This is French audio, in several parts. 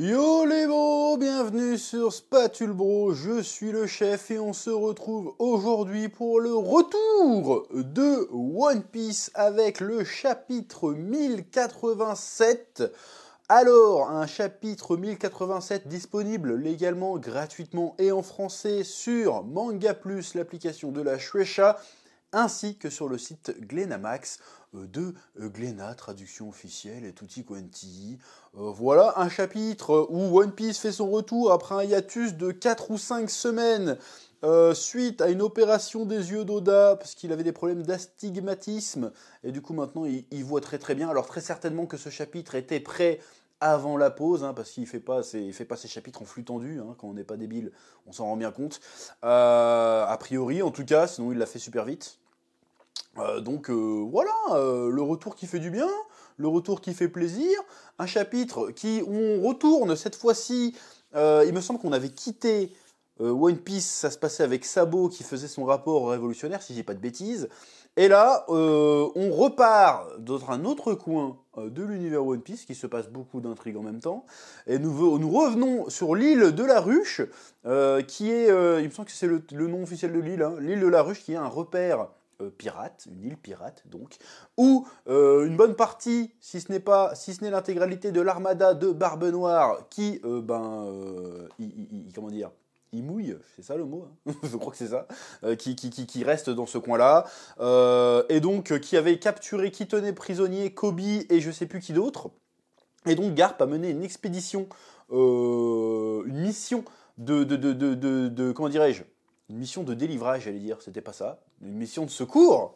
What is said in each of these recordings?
Yo les bros, bienvenue sur Spatule Bro, je suis le chef et on se retrouve aujourd'hui pour le retour de One Piece avec le chapitre 1087. Alors, un chapitre 1087 disponible légalement, gratuitement et en français sur Manga Plus, l'application de la Shueisha, ainsi que sur le site Glenamax euh, de euh, Glénat, traduction officielle, et Tutti Quanti. Euh, voilà un chapitre où One Piece fait son retour après un hiatus de 4 ou 5 semaines. suite à une opération des yeux d'Oda, parce qu'il avait des problèmes d'astigmatisme, et du coup maintenant il, voit très très bien. Alors très certainement que ce chapitre était prêt avant la pause, hein, parce qu'il fait pas fait pas ses chapitres en flux tendu. Hein. quand on n'est pas débile, on s'en rend bien compte. a priori, en tout cas, sinon il l'a fait super vite. Euh, donc euh, voilà, euh, le retour qui fait du bien, le retour qui fait plaisir, un chapitre qui on retourne cette fois-ci. il me semble qu'on avait quitté One Piece, ça se passait avec Sabo qui faisait son rapport révolutionnaire, si j'ai pas de bêtises. Et là, on repart dans un autre coin de l'univers One Piece, qui se passe beaucoup d'intrigues en même temps. Et nous, revenons sur l'île de la Ruche, qui est, il me semble que c'est le, nom officiel de l'île, hein, l'île de la Ruche, qui est un repère euh, pirate, une île pirate donc, où euh, une bonne partie, si ce n'est pas, si ce n'est l'intégralité de l'armada de Barbe Noire, qui, euh, ben, comment dire, il mouille, c'est ça le mot, hein je crois que c'est ça, qui, qui, qui, reste dans ce coin-là, et donc qui avait capturé, qui tenait prisonnier Kobe et je sais plus qui d'autre, et donc Garp a mené une expédition, une mission de, de, de, de comment dirais-je, une mission de délivrage, j'allais dire, c'était pas ça, une mission de secours,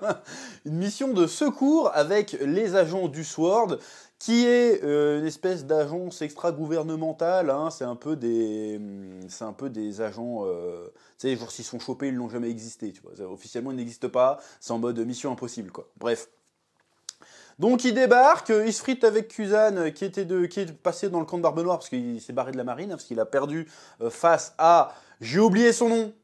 une mission de secours avec les agents du SWORD, qui est euh, une espèce d'agence extra-gouvernementale, hein. c'est un peu des, hmm, c'est un peu des agents, euh, tu sais, genre s'ils sont chopés, ils n'ont jamais existé, tu vois, officiellement ils n'existent pas, c'est en mode mission impossible, quoi, bref. Donc il débarque, euh, il se frite avec Kuzan qui était de, qui est passé dans le camp de Barbe Noire parce qu'il s'est barré de la marine, hein, parce qu'il a perdu face à j'ai oublié son nom.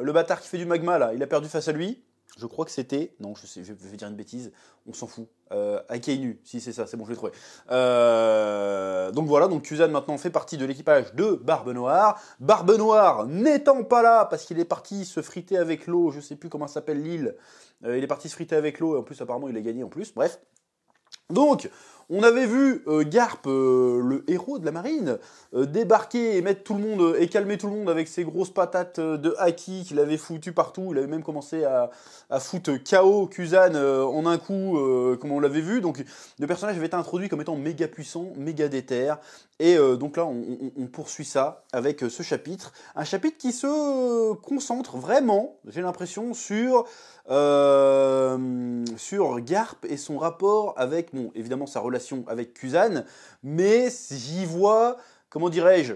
Le bâtard qui fait du magma là, il a perdu face à lui. Je crois que c'était. Non, je, sais, je vais dire une bêtise. On s'en fout. Euh, Akeinu, si c'est ça, c'est bon, je l'ai trouvé. Euh, donc voilà, donc Kuzan maintenant fait partie de l'équipage de Barbe Noire. Barbe Noire n'étant pas là parce qu'il est parti se friter avec l'eau, je sais plus comment s'appelle l'île. Euh, il est parti se friter avec l'eau et en plus apparemment il a gagné en plus. Bref. Donc, on avait vu Garpe, euh, Garp, euh, le héros de la marine, euh, débarquer et mettre tout le monde et calmer tout le monde avec ses grosses patates de haki qu'il avait foutu partout. Il avait même commencé à, foutre KO Kuzan en un coup, comme on l'avait vu. Donc le personnage avait été introduit comme étant méga puissant, méga déter. Et donc là, on, poursuit ça avec ce chapitre. Un chapitre qui se concentre vraiment, j'ai l'impression, sur sur Garp et son rapport avec, bon, évidemment sa relation avec Kuzan, mais j'y vois, comment dirais-je,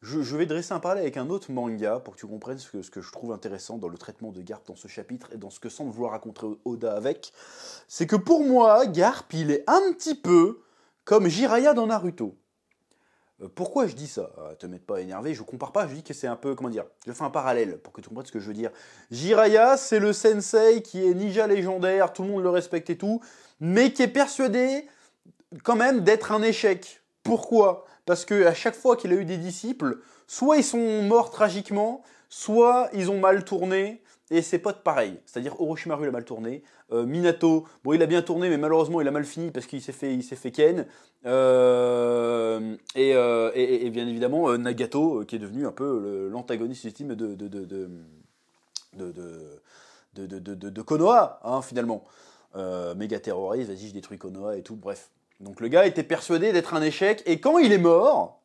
je, vais dresser un parallèle avec un autre manga pour que tu comprennes ce que, ce que je trouve intéressant dans le traitement de Garp dans ce chapitre et dans ce que semble vouloir raconter Oda avec. C'est que pour moi, Garp, il est un petit peu comme Jiraiya dans Naruto. Euh, pourquoi je dis ça euh, Te mettre pas énervé, je compare pas, je dis que c'est un peu, comment dire, je fais un parallèle pour que tu comprennes ce que je veux dire. Jiraiya, c'est le sensei qui est ninja légendaire, tout le monde le respecte et tout, mais qui est persuadé quand même d'être un échec. Pourquoi Parce que à chaque fois qu'il a eu des disciples, soit ils sont morts tragiquement, soit ils ont mal tourné, et ses potes pareil. C'est-à-dire Orochimaru l'a mal tourné, Minato, bon il a bien tourné mais malheureusement il a mal fini parce qu'il s'est fait, fait ken, et, bien évidemment Nagato qui est devenu un peu l'antagoniste ultime de, de, de, de, de Konoha finalement. méga terroriste, vas-y je détruis Konoha et tout, bref. Donc le gars était persuadé d'être un échec et quand il est mort,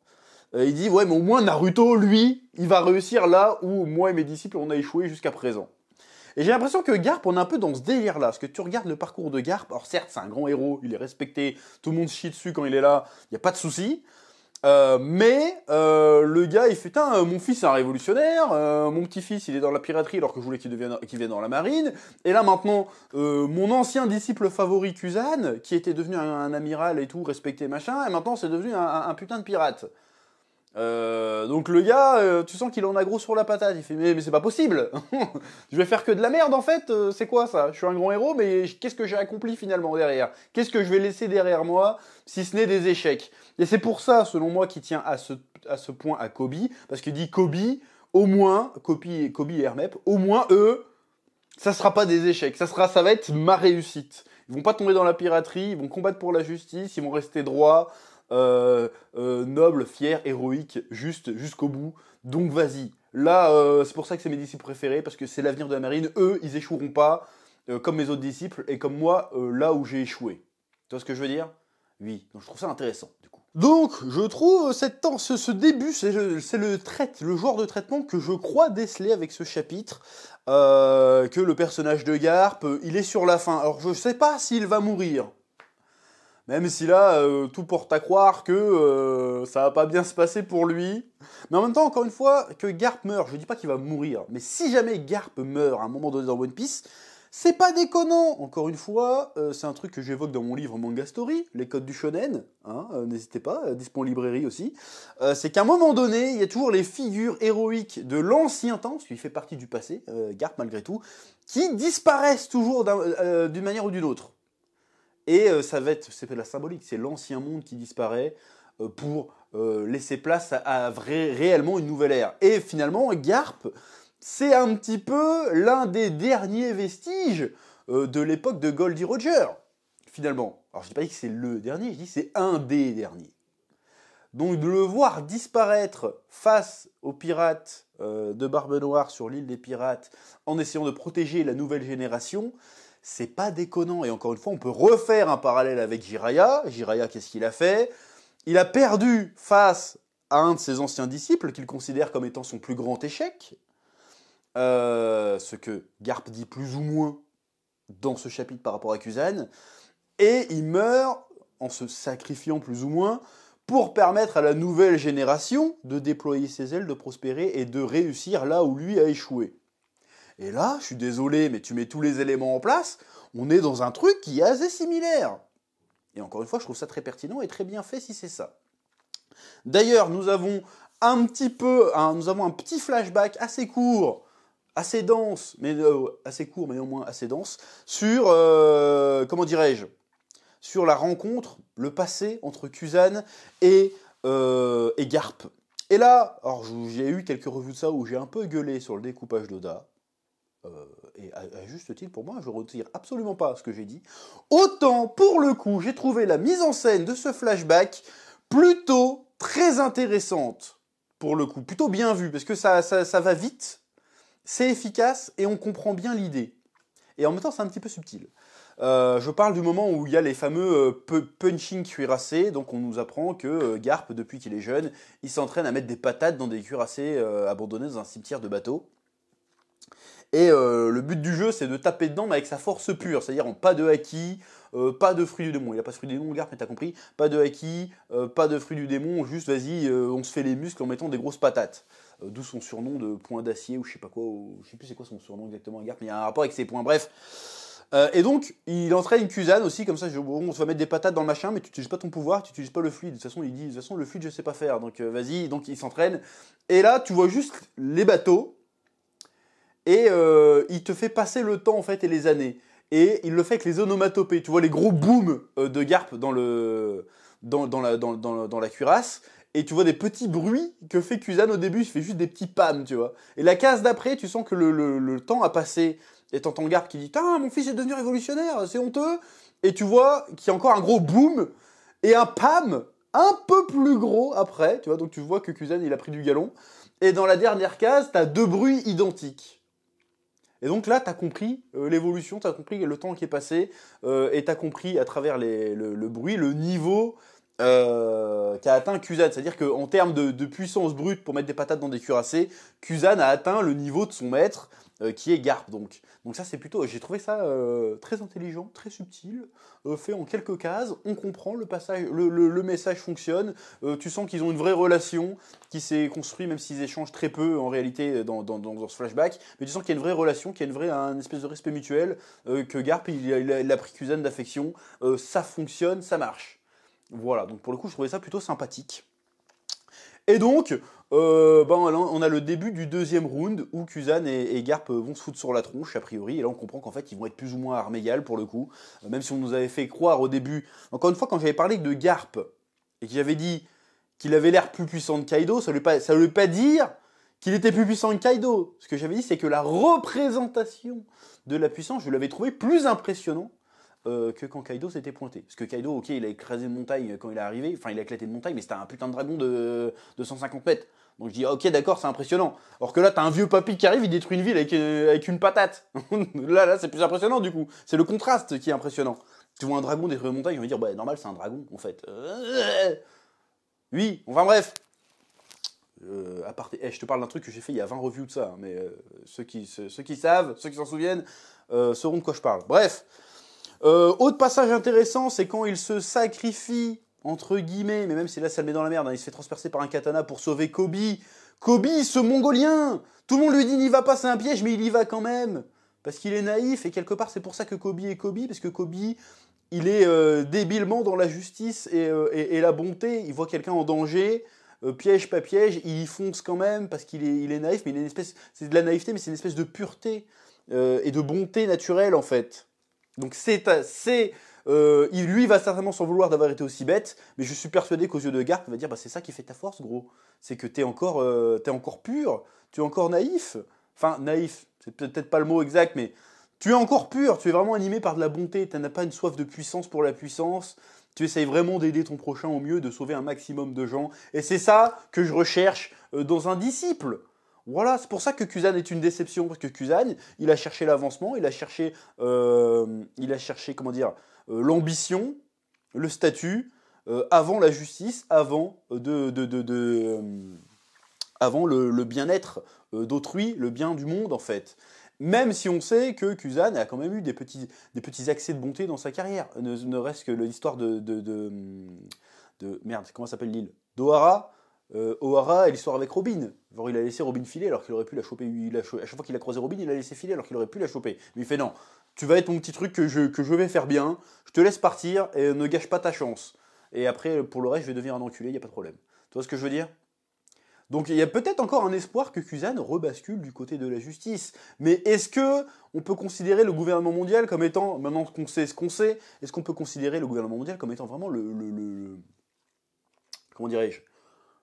il dit ouais mais au moins Naruto lui il va réussir là où moi et mes disciples on a échoué jusqu'à présent. Et j'ai l'impression que Garp, on est un peu dans ce délire-là. Parce que tu regardes le parcours de Garp, alors certes, c'est un grand héros, il est respecté, tout le monde chie dessus quand il est là, il n'y a pas de souci. Euh, mais euh, le gars, il fait un euh, mon fils est un révolutionnaire, mon petit-fils il est dans la piraterie alors que je voulais qu'il devienne, vienne dans la marine. Et là maintenant, mon ancien disciple favori Kuzan, qui était devenu un, amiral et tout, respecté machin, et maintenant c'est devenu un putain de pirate. Euh, donc le gars, euh, tu sens qu'il en a gros sur la patate. Il fait mais, mais c'est pas possible. je vais faire que de la merde en fait. Euh, c'est quoi ça Je suis un grand héros, mais qu'est-ce que j'ai accompli finalement derrière Qu'est-ce que je vais laisser derrière moi si ce n'est des échecs Et c'est pour ça, selon moi, qui tient à ce, à ce point à Kobe, parce qu'il dit Kobe, au moins Kobe, Kobe et Hermep, au moins eux, ça sera pas des échecs. Ça sera, ça va être ma réussite. Ils vont pas tomber dans la piraterie. Ils vont combattre pour la justice. Ils vont rester droits. Euh, euh, noble, fier, héroïque, juste jusqu'au bout. Donc vas-y. Là, euh, c'est pour ça que c'est mes disciples préférés, parce que c'est l'avenir de la marine. Eux, ils échoueront pas, comme mes autres disciples, et comme moi, là où j'ai échoué. Tu vois ce que je veux dire Oui. Donc je trouve ça intéressant, du coup. Donc, je trouve cette, ce, ce début, c'est le traite, le genre de traitement que je crois déceler avec ce chapitre. que le personnage de Garp, il est sur la fin. Alors, je sais pas s'il va mourir. Même si là, euh, tout porte à croire que euh, ça va pas bien se passer pour lui. Mais en même temps, encore une fois, que Garp meurt, je dis pas qu'il va mourir, mais si jamais Garp meurt à un moment donné dans One Piece, c'est pas déconnant Encore une fois, euh, c'est un truc que j'évoque dans mon livre Manga Story, Les Codes du Shonen, hein, n'hésitez pas, dispo en librairie aussi. c'est qu'à un moment donné, il y a toujours les figures héroïques de l'ancien temps, parce qu'il fait partie du passé, Garp malgré tout, qui disparaissent toujours d'une manière ou d'une autre. Et euh, ça va être, c'est la symbolique, c'est l'ancien monde qui disparaît euh, pour euh, laisser place à, réellement une nouvelle ère. Et finalement, Garp, c'est un petit peu l'un des derniers vestiges de l'époque de Goldie Roger, finalement. Alors je dis pas que c'est le dernier, je dis c'est un des derniers. Donc de le voir disparaître face aux pirates de Barbe Noire sur l'île des pirates en essayant de protéger la nouvelle génération, c'est pas déconnant. Et encore une fois, on peut refaire un parallèle avec Jiraya. Jiraya, qu'est-ce qu'il a fait Il a perdu face à un de ses anciens disciples qu'il considère comme étant son plus grand échec. Euh, ce que Garp dit plus ou moins dans ce chapitre par rapport à Kuzan. Et il meurt en se sacrifiant plus ou moins pour permettre à la nouvelle génération de déployer ses ailes, de prospérer et de réussir là où lui a échoué. Et là, je suis désolé, mais tu mets tous les éléments en place, on est dans un truc qui est assez similaire. Et encore une fois, je trouve ça très pertinent et très bien fait si c'est ça. D'ailleurs, nous avons un petit peu, nous avons un petit flashback assez court, assez dense, mais euh, assez court, mais au moins assez dense, sur euh, comment dirais-je, sur la rencontre, le passé entre Kuzan et, euh, et Garp. Et là, alors j'ai eu quelques revues de ça où j'ai un peu gueulé sur le découpage d'Oda, euh, et à, t juste titre pour moi, je retire absolument pas ce que j'ai dit. Autant, pour le coup, j'ai trouvé la mise en scène de ce flashback plutôt très intéressante, pour le coup, plutôt bien vue, parce que ça, va vite, c'est efficace et on comprend bien l'idée. Et en même temps, c'est un petit peu subtil. Euh, je parle du moment où il y a les fameux euh, punching cuirassés. Donc, on nous apprend que Garp, depuis qu'il est jeune, il s'entraîne à mettre des patates dans des cuirassés abandonnés dans un cimetière de bateau. Et euh, le but du jeu, c'est de taper dedans, mais avec sa force pure, c'est-à-dire en pas de haki, euh, pas de fruit du démon. Il n'y a pas de fruit du démon, gars mais t'as compris. Pas de haki, euh, pas de fruit du démon, juste vas-y, on se fait les muscles en mettant des grosses patates. D'où son surnom de point d'acier, ou je sais pas quoi, je sais plus c'est quoi son surnom exactement le mais il y a un rapport avec ses points, bref. et donc, il entraîne une aussi, comme ça, je, se on va mettre des patates dans le machin, mais tu n'utilises pas ton pouvoir, tu n'utilises pas le fluide. De toute façon, il dit, de toute façon, le fluide, je sais pas faire, donc vas-y, donc il s'entraîne. Et là, tu vois juste les bateaux, et euh, il te fait passer le temps en fait et les années. Et il le fait avec les onomatopées. Tu vois les gros booms euh, de Garp dans, le, dans, la, dans, la cuirasse et tu vois des petits bruits que fait Kuzan au début, il fait juste des petits pams, tu vois. Et la case d'après, tu sens que le, temps a passé, et t'entends Garp qui dit « Ah, mon fils est devenu révolutionnaire, c'est honteux !» Et tu vois qu'il y a encore un gros boom, et un pam un peu plus gros après, tu vois, donc tu vois que Kuzan, il a pris du galon. Et dans la dernière case, t'as deux bruits identiques. Et donc là, tu as compris euh, l'évolution, tu as compris le temps qui est passé, euh, et tu as compris à travers le, bruit, le niveau euh, qui a atteint Kuzan C'est-à-dire qu'en termes de, puissance brute pour mettre des patates dans des cuirassés, Kuzan a atteint le niveau de son maître, euh, qui est Garp. Donc, donc ça, c'est plutôt. J'ai trouvé ça euh, très intelligent, très subtil, fait en quelques cases. On comprend le passage, le, message fonctionne. tu sens qu'ils ont une vraie relation qui s'est construite, même s'ils échangent très peu en réalité dans, ce flashback. Mais tu sens qu'il y a une vraie relation, qu'il y a une vraie, un espèce de respect mutuel, que Garp, il, a, pris Kuzan d'affection. ça fonctionne, ça marche. Voilà, donc pour le coup, je trouvais ça plutôt sympathique. Et donc, euh, ben, on a le début du deuxième round où Kuzan et, Garpe Garp euh, vont se foutre sur la tronche, a priori. Et là, on comprend qu'en fait, ils vont être plus ou moins armégales pour le coup. Euh, même si on nous avait fait croire au début. Encore une fois, quand j'avais parlé de Garp et que j'avais dit qu'il avait l'air plus puissant que Kaido, ça ne veut, veut pas dire qu'il était plus puissant que Kaido. Ce que j'avais dit, c'est que la représentation de la puissance, je l'avais trouvé plus impressionnant euh, que quand Kaido s'était pointé. Parce que Kaido, ok, il a écrasé une montagne quand il est arrivé, enfin il a éclaté de montagne, mais c'était un putain de dragon de, de 150 mètres. Donc je dis, ah, ok, d'accord, c'est impressionnant. Or que là, t'as un vieux papy qui arrive, il détruit une ville avec, euh, une patate. là, là, c'est plus impressionnant du coup. C'est le contraste qui est impressionnant. Tu vois un dragon détruire une montagne, on va dire, bah normal, c'est un dragon en fait. Euh, oui, enfin bref. Euh, à part... Eh, je te parle d'un truc que j'ai fait il y a 20 reviews de ça, hein, mais ceux, qui, savent, ceux qui s'en souviennent, sauront de quoi je parle. Bref, euh, autre passage intéressant, c'est quand il se sacrifie, entre guillemets, mais même si là ça le met dans la merde, hein, il se fait transpercer par un katana pour sauver Kobe. Kobe, ce mongolien Tout le monde lui dit n'y va pas, c'est un piège, mais il y va quand même Parce qu'il est naïf, et quelque part c'est pour ça que Kobe est Kobe, parce que Kobe, il est euh, débilement dans la justice euh, et, la bonté, il voit quelqu'un en danger, piège pas piège, il y fonce quand même parce qu'il est, naïf, mais c'est de la naïveté, mais c'est une espèce de pureté et de bonté naturelle en fait. Donc c'est, euh, il, lui va certainement s'en vouloir d'avoir été aussi bête, mais je suis persuadé qu'aux yeux de Garp, il va dire bah, c'est ça qui fait ta force, gros. C'est que t'es encore, euh, es encore pur, tu es encore naïf. Enfin, naïf, c'est peut-être pas le mot exact, mais tu es encore pur, tu es vraiment animé par de la bonté, tu n'as pas une soif de puissance pour la puissance. Tu essayes vraiment d'aider ton prochain au mieux, de sauver un maximum de gens. Et c'est ça que je recherche euh, dans un disciple. Voilà, c'est pour ça que Kuzan est une déception, parce que Kuzan, il a cherché l'avancement, il a cherché, euh, il a cherché comment dire, euh, l'ambition, le statut, euh, avant la justice, avant de, de, avant le, bien-être d'autrui, le bien du monde en fait. Même si on sait que Kuzan a quand même eu des petits, des petits accès de bonté dans sa carrière, ne, reste que l'histoire de, de, merde, comment s'appelle l'île Dohara euh, O'Hara et l'histoire avec Robin. il a laissé Robin filer alors qu'il aurait pu la choper. Il a, à chaque fois qu'il a croisé Robin, il a laissé filer alors qu'il aurait pu la choper. Mais il fait non, tu vas être mon petit truc que je, vais faire bien, je te laisse partir et ne gâche pas ta chance. Et après, pour le reste, je vais devenir un enculé, il n'y a pas de problème. Tu vois ce que je veux dire donc il y a peut-être encore un espoir que Cusane rebascule du côté de la justice. Mais est-ce que on peut considérer le gouvernement mondial comme étant, maintenant qu'on sait ce qu'on sait, est-ce qu'on peut considérer le gouvernement mondial comme étant vraiment le comment dirais-je,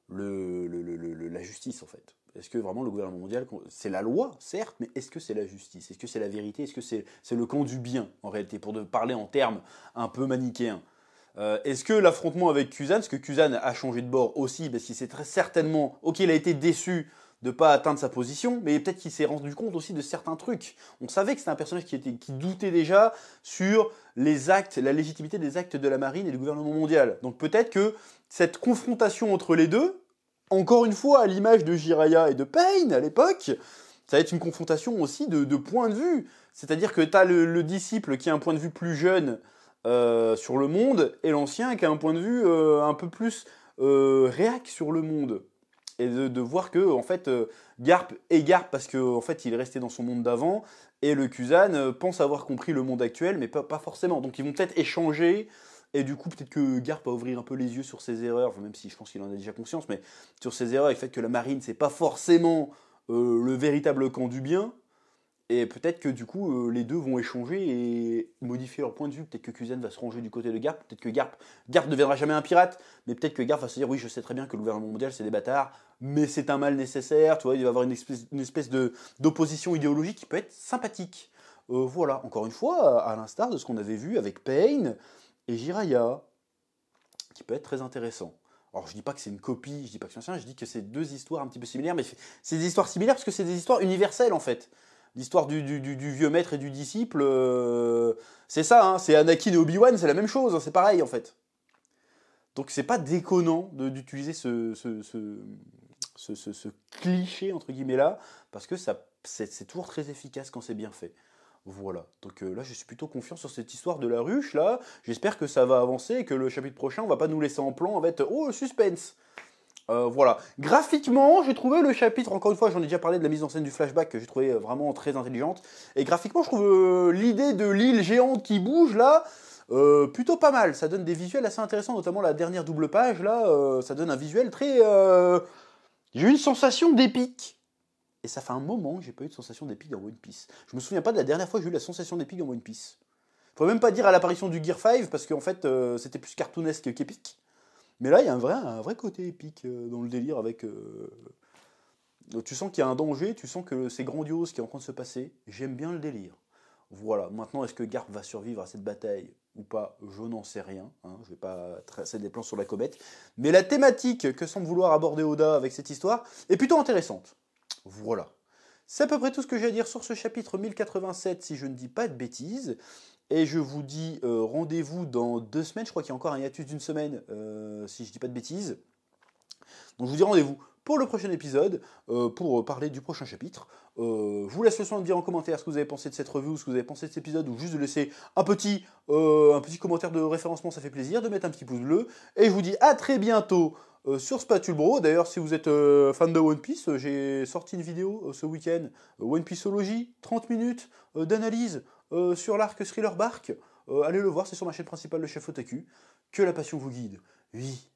le, la justice en fait Est-ce que vraiment le gouvernement mondial, c'est la loi, certes, mais est-ce que c'est la justice Est-ce que c'est la vérité Est-ce que c'est le camp du bien en réalité, pour de parler en termes un peu manichéens euh, Est-ce que l'affrontement avec Kuzan, est-ce que Kuzan a changé de bord aussi, parce qu'il s'est très certainement, ok, il a été déçu de pas atteindre sa position, mais peut-être qu'il s'est rendu compte aussi de certains trucs. On savait que c'était un personnage qui, doutait déjà sur les actes, la légitimité des actes de la marine et du gouvernement mondial. Donc peut-être que cette confrontation entre les deux, encore une fois à l'image de Jiraya et de Payne à l'époque, ça va être une confrontation aussi de, points de vue. C'est-à-dire que tu as le, disciple qui a un point de vue plus jeune euh, sur le monde et l'ancien qui a un point de vue euh, un peu plus euh, réac sur le monde et de, voir que en fait euh, Garp et Garp parce qu'en fait il est resté dans son monde d'avant et le Kuzan euh, pense avoir compris le monde actuel mais pas, forcément donc ils vont peut-être échanger et du coup peut-être que Garp va ouvrir un peu les yeux sur ses erreurs même si je pense qu'il en a déjà conscience mais sur ses erreurs et le fait que la marine c'est pas forcément euh, le véritable camp du bien et peut-être que du coup, euh, les deux vont échanger et modifier leur point de vue. Peut-être que Kuzen va se ranger du côté de Garp. Peut-être que Garp, Garp ne deviendra jamais un pirate. Mais peut-être que Garp va se dire Oui, je sais très bien que le gouvernement mondial, c'est des bâtards, mais c'est un mal nécessaire. Tu vois, il va avoir une espèce, d'opposition idéologique qui peut être sympathique. Euh, voilà, encore une fois, à l'instar de ce qu'on avait vu avec Payne et Jiraya, qui peut être très intéressant. Alors, je ne dis pas que c'est une copie, je ne dis pas que c'est ancien, je dis que c'est deux histoires un petit peu similaires, mais c'est des histoires similaires parce que c'est des histoires universelles en fait l'histoire du, vieux maître et du disciple, euh, c'est ça, hein. c'est Anakin et Obi-Wan, c'est la même chose, hein. c'est pareil en fait. Donc c'est pas déconnant d'utiliser ce, ce, cliché entre guillemets là, parce que c'est toujours très efficace quand c'est bien fait. Voilà. Donc euh, là, je suis plutôt confiant sur cette histoire de la ruche là. J'espère que ça va avancer et que le chapitre prochain, on va pas nous laisser en plan en fait. Oh, suspense euh, voilà. Graphiquement, j'ai trouvé le chapitre, encore une fois, j'en ai déjà parlé de la mise en scène du flashback que j'ai trouvé euh, vraiment très intelligente. Et graphiquement, je trouve euh, l'idée de l'île géante qui bouge là. plutôt pas mal, ça donne des visuels assez intéressants, notamment la dernière double page, là, ça donne un visuel très... J'ai eu une sensation d'épique. Et ça fait un moment que j'ai pas eu de sensation d'épique dans One Piece. Je me souviens pas de la dernière fois que j'ai eu la sensation d'épique dans One Piece. Faut même pas dire à l'apparition du Gear 5, parce qu'en fait, c'était plus cartoonesque qu'épique. Mais là, il y a un vrai, un vrai côté épique euh, dans le délire avec. Euh, tu sens qu'il y a un danger, tu sens que c'est grandiose ce qui est en train de se passer. J'aime bien le délire. Voilà. Maintenant, est-ce que Garp va survivre à cette bataille ou pas Je n'en sais rien. Hein. Je vais pas tracer des plans sur la comète. Mais la thématique que semble vouloir aborder Oda avec cette histoire est plutôt intéressante. Voilà. C'est à peu près tout ce que j'ai à dire sur ce chapitre 1087, si je ne dis pas de bêtises. Et je vous dis euh, rendez-vous dans deux semaines. Je crois qu'il y a encore un hiatus d'une semaine, euh, si je ne dis pas de bêtises. Donc je vous dis rendez-vous pour le prochain épisode, euh, pour euh, parler du prochain chapitre. Euh, je vous laisse le soin de dire en commentaire ce que vous avez pensé de cette revue, ou ce que vous avez pensé de cet épisode, ou juste de laisser un petit, un petit commentaire de référencement, ça fait plaisir, de mettre un petit pouce bleu. Et je vous dis à très bientôt sur Spatule D'ailleurs, si vous êtes fan de One Piece, j'ai sorti une vidéo ce week-end, One Pieceology, 30 minutes d'analyse sur l'arc Thriller Bark. allez le voir, c'est sur ma chaîne principale, le chef Otaku. Que la passion vous guide. Oui.